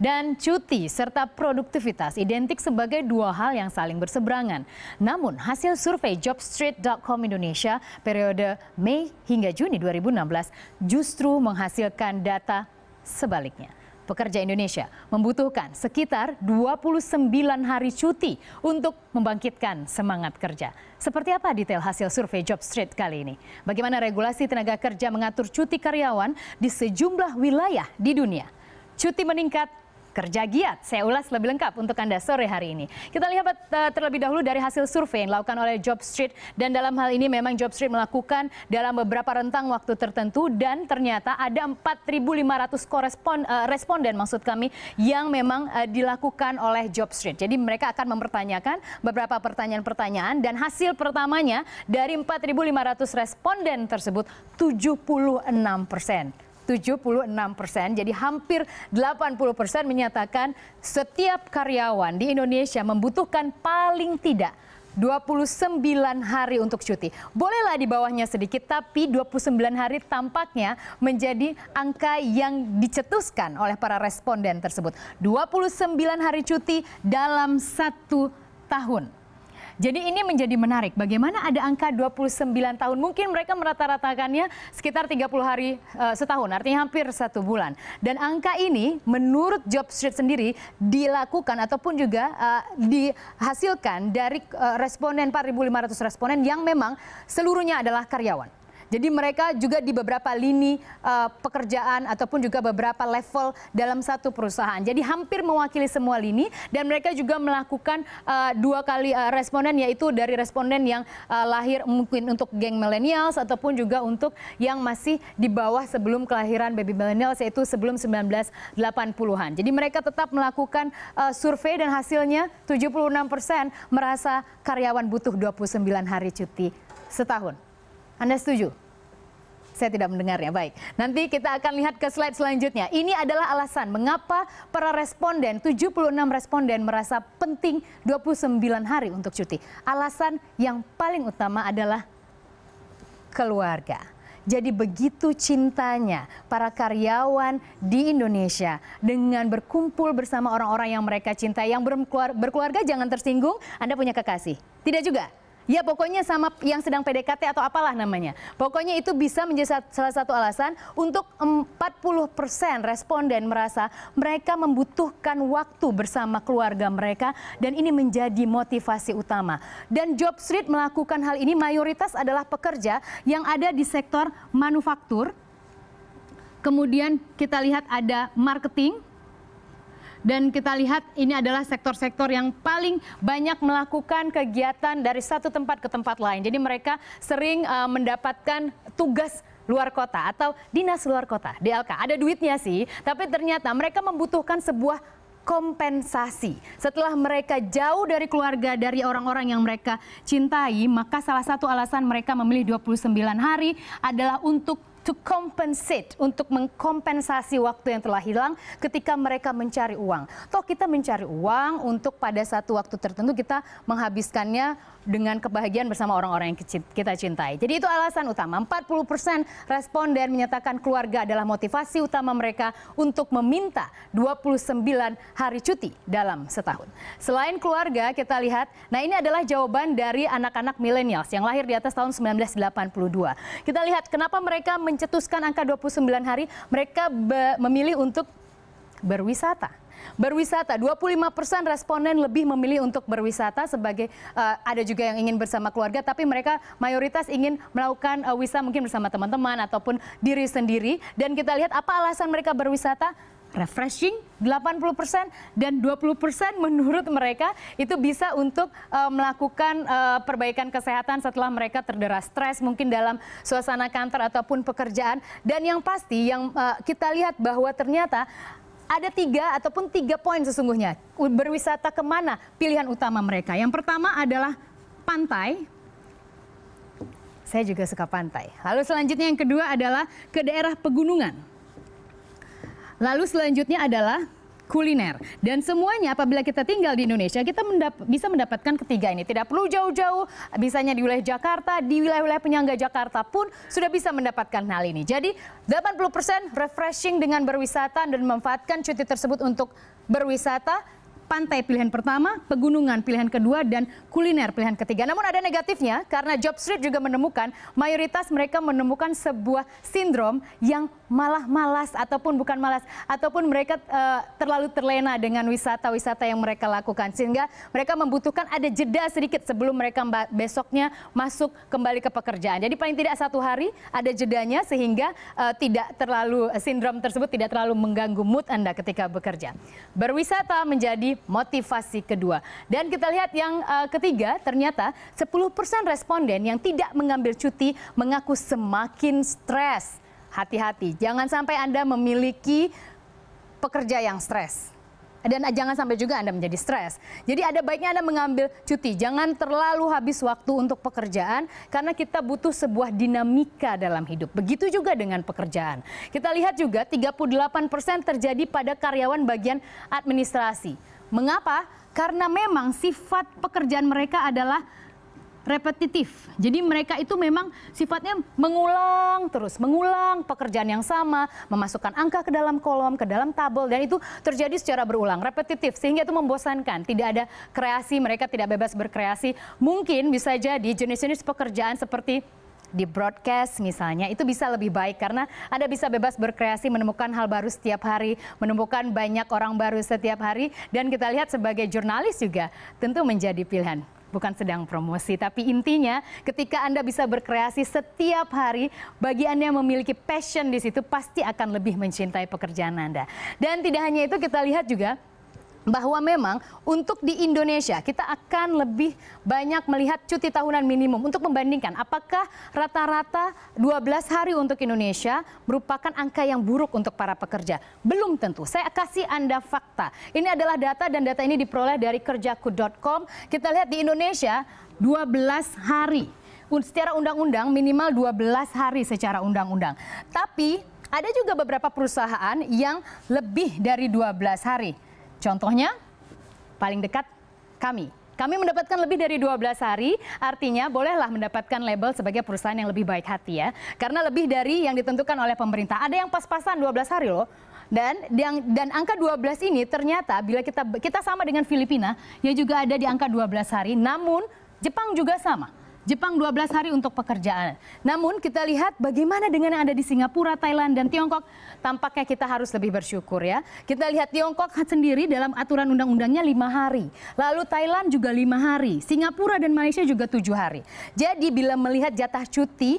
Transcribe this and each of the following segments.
dan cuti serta produktivitas identik sebagai dua hal yang saling berseberangan. Namun, hasil survei jobstreet.com Indonesia periode Mei hingga Juni 2016 justru menghasilkan data sebaliknya pekerja Indonesia membutuhkan sekitar 29 hari cuti untuk membangkitkan semangat kerja. Seperti apa detail hasil survei JobStreet kali ini? Bagaimana regulasi tenaga kerja mengatur cuti karyawan di sejumlah wilayah di dunia? Cuti meningkat kerja giat. Saya ulas lebih lengkap untuk Anda sore hari ini. Kita lihat eh, terlebih dahulu dari hasil survei yang dilakukan oleh Job Street dan dalam hal ini memang Job Street melakukan dalam beberapa rentang waktu tertentu dan ternyata ada 4.500 korespon uh, responden maksud kami yang memang eh, dilakukan oleh Job Street Jadi mereka akan mempertanyakan beberapa pertanyaan-pertanyaan dan hasil pertamanya dari 4.500 responden tersebut 76 persen 76 persen, jadi hampir 80 persen menyatakan setiap karyawan di Indonesia membutuhkan paling tidak 29 hari untuk cuti. Bolehlah di bawahnya sedikit, tapi 29 hari tampaknya menjadi angka yang dicetuskan oleh para responden tersebut. 29 hari cuti dalam satu tahun. Jadi ini menjadi menarik. Bagaimana ada angka 29 tahun? Mungkin mereka merata-ratakannya sekitar 30 hari e, setahun, artinya hampir satu bulan. Dan angka ini menurut Job Street sendiri dilakukan ataupun juga e, dihasilkan dari e, responden 4.500 responden yang memang seluruhnya adalah karyawan. Jadi mereka juga di beberapa lini uh, pekerjaan ataupun juga beberapa level dalam satu perusahaan. Jadi hampir mewakili semua lini dan mereka juga melakukan uh, dua kali uh, responden yaitu dari responden yang uh, lahir mungkin untuk geng millennials ataupun juga untuk yang masih di bawah sebelum kelahiran baby millennials yaitu sebelum 1980-an. Jadi mereka tetap melakukan uh, survei dan hasilnya 76% merasa karyawan butuh 29 hari cuti setahun. Anda setuju? Saya tidak mendengarnya. Baik, nanti kita akan lihat ke slide selanjutnya. Ini adalah alasan mengapa para responden, 76 responden merasa penting 29 hari untuk cuti. Alasan yang paling utama adalah keluarga. Jadi begitu cintanya para karyawan di Indonesia dengan berkumpul bersama orang-orang yang mereka cintai, yang berkeluarga jangan tersinggung, Anda punya kekasih. Tidak juga, Ya pokoknya sama yang sedang PDKT atau apalah namanya. Pokoknya itu bisa menjadi salah satu alasan untuk 40% responden merasa mereka membutuhkan waktu bersama keluarga mereka dan ini menjadi motivasi utama. Dan Job Street melakukan hal ini mayoritas adalah pekerja yang ada di sektor manufaktur. Kemudian kita lihat ada marketing, dan kita lihat ini adalah sektor-sektor yang paling banyak melakukan kegiatan dari satu tempat ke tempat lain. Jadi mereka sering uh, mendapatkan tugas luar kota atau dinas luar kota, DLK. Ada duitnya sih, tapi ternyata mereka membutuhkan sebuah kompensasi. Setelah mereka jauh dari keluarga, dari orang-orang yang mereka cintai, maka salah satu alasan mereka memilih 29 hari adalah untuk to compensate untuk mengkompensasi waktu yang telah hilang ketika mereka mencari uang. Toh kita mencari uang untuk pada satu waktu tertentu kita menghabiskannya dengan kebahagiaan bersama orang-orang yang kita cintai. Jadi itu alasan utama. 40% responden menyatakan keluarga adalah motivasi utama mereka untuk meminta 29 hari cuti dalam setahun. Selain keluarga, kita lihat, nah ini adalah jawaban dari anak-anak milenials yang lahir di atas tahun 1982. Kita lihat kenapa mereka men mencetuskan angka 29 hari, mereka memilih untuk berwisata. Berwisata, 25 persen responden lebih memilih untuk berwisata sebagai uh, ada juga yang ingin bersama keluarga, tapi mereka mayoritas ingin melakukan uh, wisata mungkin bersama teman-teman ataupun diri sendiri. Dan kita lihat apa alasan mereka berwisata? refreshing 80% dan 20% menurut mereka itu bisa untuk uh, melakukan uh, perbaikan kesehatan setelah mereka terdera stres mungkin dalam suasana kantor ataupun pekerjaan dan yang pasti yang uh, kita lihat bahwa ternyata ada tiga ataupun tiga poin sesungguhnya berwisata kemana pilihan utama mereka yang pertama adalah pantai saya juga suka pantai lalu selanjutnya yang kedua adalah ke daerah pegunungan Lalu selanjutnya adalah kuliner. Dan semuanya apabila kita tinggal di Indonesia, kita mendap bisa mendapatkan ketiga ini. Tidak perlu jauh-jauh, bisanya di wilayah Jakarta, di wilayah-wilayah penyangga Jakarta pun sudah bisa mendapatkan hal ini. Jadi 80% refreshing dengan berwisata dan memanfaatkan cuti tersebut untuk berwisata. Pantai pilihan pertama, pegunungan pilihan kedua, dan kuliner pilihan ketiga. Namun ada negatifnya karena Job Street juga menemukan mayoritas mereka menemukan sebuah sindrom yang malah malas ataupun bukan malas ataupun mereka uh, terlalu terlena dengan wisata-wisata yang mereka lakukan sehingga mereka membutuhkan ada jeda sedikit sebelum mereka besoknya masuk kembali ke pekerjaan. Jadi paling tidak satu hari ada jedanya sehingga uh, tidak terlalu eh, sindrom tersebut tidak terlalu mengganggu mood Anda ketika bekerja. Berwisata menjadi motivasi kedua. Dan kita lihat yang uh, ketiga ternyata 10% responden yang tidak mengambil cuti mengaku semakin stres hati-hati. Jangan sampai Anda memiliki pekerja yang stres. Dan jangan sampai juga Anda menjadi stres. Jadi ada baiknya Anda mengambil cuti. Jangan terlalu habis waktu untuk pekerjaan karena kita butuh sebuah dinamika dalam hidup. Begitu juga dengan pekerjaan. Kita lihat juga 38% terjadi pada karyawan bagian administrasi. Mengapa? Karena memang sifat pekerjaan mereka adalah repetitif. Jadi mereka itu memang sifatnya mengulang terus, mengulang pekerjaan yang sama, memasukkan angka ke dalam kolom, ke dalam tabel dan itu terjadi secara berulang, repetitif sehingga itu membosankan. Tidak ada kreasi, mereka tidak bebas berkreasi. Mungkin bisa jadi jenis-jenis pekerjaan seperti di broadcast misalnya itu bisa lebih baik karena Anda bisa bebas berkreasi menemukan hal baru setiap hari, menemukan banyak orang baru setiap hari dan kita lihat sebagai jurnalis juga tentu menjadi pilihan bukan sedang promosi, tapi intinya ketika Anda bisa berkreasi setiap hari, bagi Anda yang memiliki passion di situ pasti akan lebih mencintai pekerjaan Anda. Dan tidak hanya itu, kita lihat juga bahwa memang untuk di Indonesia kita akan lebih banyak melihat cuti tahunan minimum untuk membandingkan apakah rata-rata 12 hari untuk Indonesia merupakan angka yang buruk untuk para pekerja. Belum tentu. Saya kasih Anda fakta. Ini adalah data dan data ini diperoleh dari kerjaku.com. Kita lihat di Indonesia 12 hari. Secara undang-undang minimal 12 hari secara undang-undang. Tapi ada juga beberapa perusahaan yang lebih dari 12 hari. Contohnya, paling dekat kami. Kami mendapatkan lebih dari 12 hari, artinya bolehlah mendapatkan label sebagai perusahaan yang lebih baik hati ya. Karena lebih dari yang ditentukan oleh pemerintah. Ada yang pas-pasan 12 hari loh. Dan yang dan angka 12 ini ternyata bila kita kita sama dengan Filipina ya juga ada di angka 12 hari, namun Jepang juga sama. Jepang 12 hari untuk pekerjaan. Namun kita lihat bagaimana dengan yang ada di Singapura, Thailand, dan Tiongkok. Tampaknya kita harus lebih bersyukur ya. Kita lihat Tiongkok sendiri dalam aturan undang-undangnya 5 hari. Lalu Thailand juga 5 hari. Singapura dan Malaysia juga 7 hari. Jadi bila melihat jatah cuti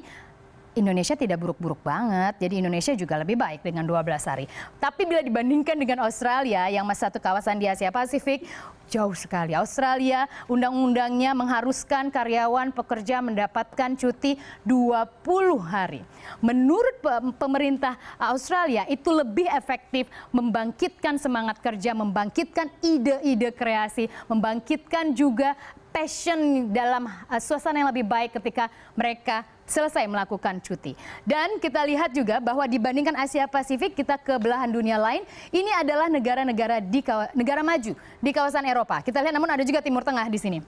Indonesia tidak buruk-buruk banget, jadi Indonesia juga lebih baik dengan 12 hari. Tapi bila dibandingkan dengan Australia yang masih satu kawasan di Asia Pasifik, jauh sekali. Australia undang-undangnya mengharuskan karyawan pekerja mendapatkan cuti 20 hari. Menurut pemerintah Australia itu lebih efektif membangkitkan semangat kerja, membangkitkan ide-ide kreasi, membangkitkan juga passion dalam eh, suasana yang lebih baik ketika mereka selesai melakukan cuti. Dan kita lihat juga bahwa dibandingkan Asia Pasifik kita ke belahan dunia lain, ini adalah negara-negara di negara maju di kawasan Eropa. Kita lihat namun ada juga Timur Tengah di sini.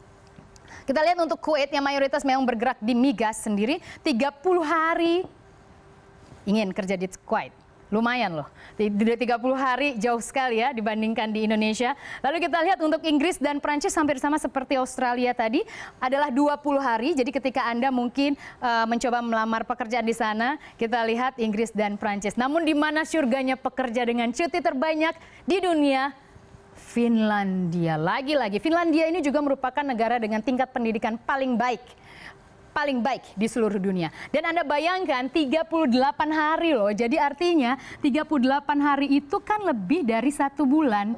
Kita lihat untuk Kuwait yang mayoritas memang bergerak di migas sendiri, 30 hari ingin kerja di Kuwait. Lumayan loh. 30 hari jauh sekali ya dibandingkan di Indonesia. Lalu kita lihat untuk Inggris dan Prancis hampir sama seperti Australia tadi adalah 20 hari. Jadi ketika Anda mungkin uh, mencoba melamar pekerjaan di sana, kita lihat Inggris dan Prancis. Namun di mana surganya pekerja dengan cuti terbanyak di dunia? Finlandia. Lagi-lagi Finlandia ini juga merupakan negara dengan tingkat pendidikan paling baik paling baik di seluruh dunia. Dan Anda bayangkan 38 hari loh. Jadi artinya 38 hari itu kan lebih dari satu bulan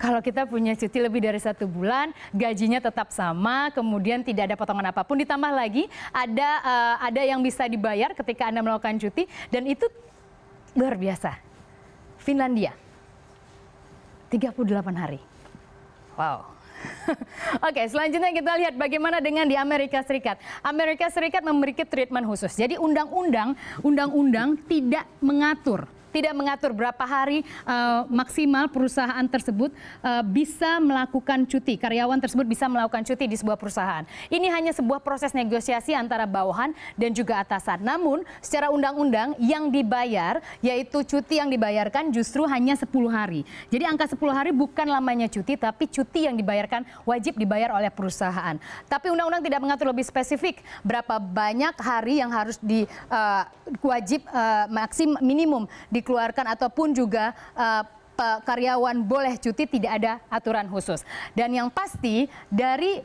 kalau kita punya cuti lebih dari satu bulan, gajinya tetap sama, kemudian tidak ada potongan apapun. Ditambah lagi ada uh, ada yang bisa dibayar ketika anda melakukan cuti dan itu luar biasa. Finlandia, 38 hari. Wow. Oke, selanjutnya kita lihat bagaimana dengan di Amerika Serikat. Amerika Serikat memberikan treatment khusus. Jadi undang-undang, undang-undang tidak mengatur tidak mengatur berapa hari uh, maksimal perusahaan tersebut uh, bisa melakukan cuti. Karyawan tersebut bisa melakukan cuti di sebuah perusahaan. Ini hanya sebuah proses negosiasi antara bawahan dan juga atasan. Namun, secara undang-undang yang dibayar yaitu cuti yang dibayarkan justru hanya 10 hari. Jadi angka 10 hari bukan lamanya cuti tapi cuti yang dibayarkan wajib dibayar oleh perusahaan. Tapi undang-undang tidak mengatur lebih spesifik berapa banyak hari yang harus di uh, wajib uh, maksim minimum di dikeluarkan ataupun juga eh, karyawan boleh cuti tidak ada aturan khusus. Dan yang pasti dari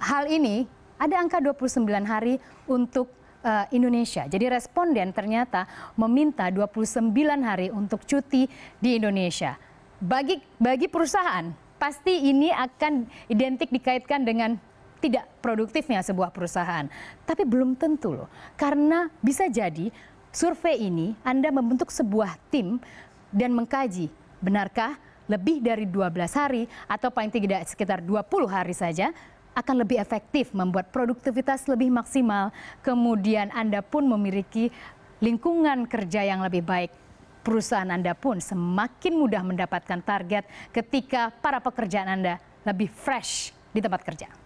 hal ini ada angka 29 hari untuk uh, Indonesia. Jadi responden ternyata meminta 29 hari untuk cuti di Indonesia. Bagi bagi perusahaan pasti ini akan identik dikaitkan dengan tidak produktifnya sebuah perusahaan. Tapi belum tentu loh. Karena bisa jadi survei ini Anda membentuk sebuah tim dan mengkaji benarkah lebih dari 12 hari atau paling tidak sekitar 20 hari saja akan lebih efektif membuat produktivitas lebih maksimal. Kemudian Anda pun memiliki lingkungan kerja yang lebih baik. Perusahaan Anda pun semakin mudah mendapatkan target ketika para pekerjaan Anda lebih fresh di tempat kerja.